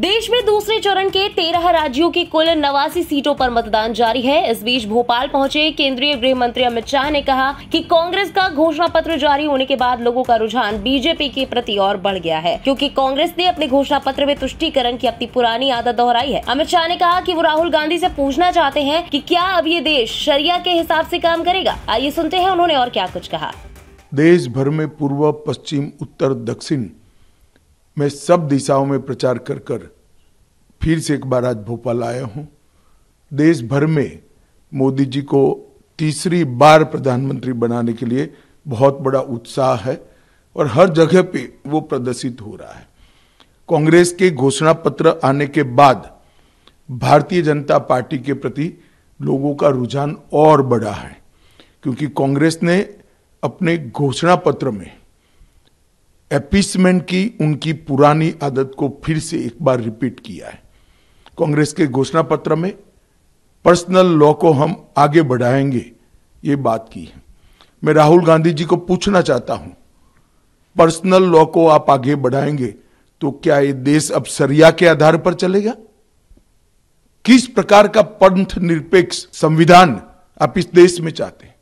देश में दूसरे चरण के तेरह राज्यों की कुल नवासी सीटों पर मतदान जारी है इस बीच भोपाल पहुंचे केंद्रीय गृह मंत्री अमित शाह ने कहा कि कांग्रेस का घोषणा पत्र जारी होने के बाद लोगों का रुझान बीजेपी के प्रति और बढ़ गया है क्योंकि कांग्रेस ने अपने घोषणा पत्र में तुष्टिकरण की अपनी पुरानी आदत दोहराई है अमित शाह ने कहा की वो राहुल गांधी ऐसी पूछना चाहते है की क्या अब ये देश शरिया के हिसाब ऐसी काम करेगा आइए सुनते हैं उन्होंने और क्या कुछ कहा देश भर में पूर्व पश्चिम उत्तर दक्षिण मैं सब दिशाओं में प्रचार कर कर फिर से एक बार आज भोपाल आया हूँ देश भर में मोदी जी को तीसरी बार प्रधानमंत्री बनाने के लिए बहुत बड़ा उत्साह है और हर जगह पे वो प्रदर्शित हो रहा है कांग्रेस के घोषणा पत्र आने के बाद भारतीय जनता पार्टी के प्रति लोगों का रुझान और बढ़ा है क्योंकि कांग्रेस ने अपने घोषणा पत्र में एपीसमेंट की उनकी पुरानी आदत को फिर से एक बार रिपीट किया है कांग्रेस के घोषणा पत्र में पर्सनल लॉ को हम आगे बढ़ाएंगे ये बात की है मैं राहुल गांधी जी को पूछना चाहता हूं पर्सनल लॉ को आप आगे बढ़ाएंगे तो क्या ये देश अब सरिया के आधार पर चलेगा किस प्रकार का पंथ निरपेक्ष संविधान आप इस देश में चाहते हैं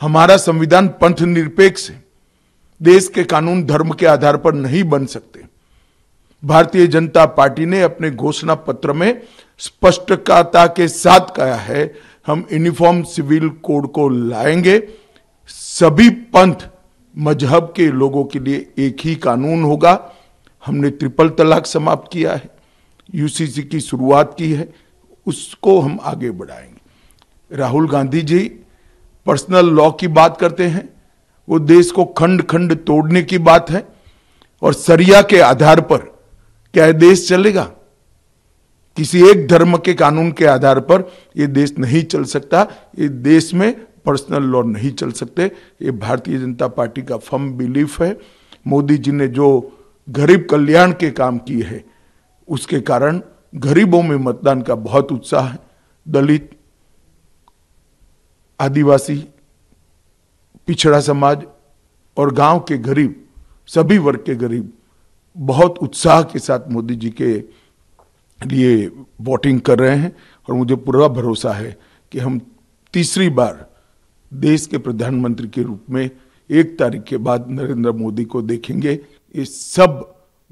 हमारा संविधान पंथ निरपेक्ष है देश के कानून धर्म के आधार पर नहीं बन सकते भारतीय जनता पार्टी ने अपने घोषणा पत्र में स्पष्टता के साथ कहा है हम यूनिफॉर्म सिविल कोड को लाएंगे सभी पंथ मजहब के लोगों के लिए एक ही कानून होगा हमने ट्रिपल तलाक समाप्त किया है यूसीसी की शुरुआत की है उसको हम आगे बढ़ाएंगे राहुल गांधी जी पर्सनल लॉ की बात करते हैं वो देश को खंड खंड तोड़ने की बात है और सरिया के आधार पर क्या देश चलेगा किसी एक धर्म के कानून के आधार पर ये देश नहीं चल सकता ये देश में पर्सनल लॉ नहीं चल सकते ये भारतीय जनता पार्टी का फर्म बिलीफ है मोदी जी ने जो गरीब कल्याण के काम किए हैं उसके कारण गरीबों में मतदान का बहुत उत्साह है दलित आदिवासी पिछड़ा समाज और गांव के गरीब सभी वर्ग के गरीब बहुत उत्साह के साथ मोदी जी के लिए वोटिंग कर रहे हैं और मुझे पूरा भरोसा है कि हम तीसरी बार देश के प्रधानमंत्री के रूप में एक तारीख के बाद नरेंद्र मोदी को देखेंगे ये सब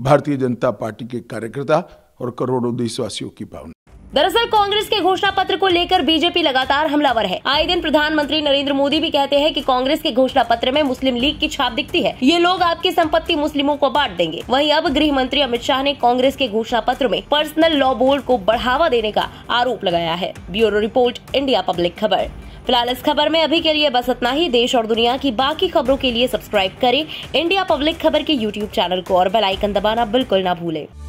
भारतीय जनता पार्टी के कार्यकर्ता और करोड़ों देशवासियों की भावना दरअसल कांग्रेस के घोषणा पत्र को लेकर बीजेपी लगातार हमलावर है आए दिन प्रधानमंत्री नरेंद्र मोदी भी कहते हैं कि कांग्रेस के घोषणा पत्र में मुस्लिम लीग की छाप दिखती है ये लोग आपकी संपत्ति मुस्लिमों को बांट देंगे वहीं अब गृह मंत्री अमित शाह ने कांग्रेस के घोषणा पत्र में पर्सनल लॉ बोर्ड को बढ़ावा देने का आरोप लगाया है ब्यूरो रिपोर्ट इंडिया पब्लिक खबर फिलहाल इस खबर में अभी के लिए बस इतना ही देश और दुनिया की बाकी खबरों के लिए सब्सक्राइब करें इंडिया पब्लिक खबर के यूट्यूब चैनल को और बेल आइकन दबाना बिल्कुल ना भूलें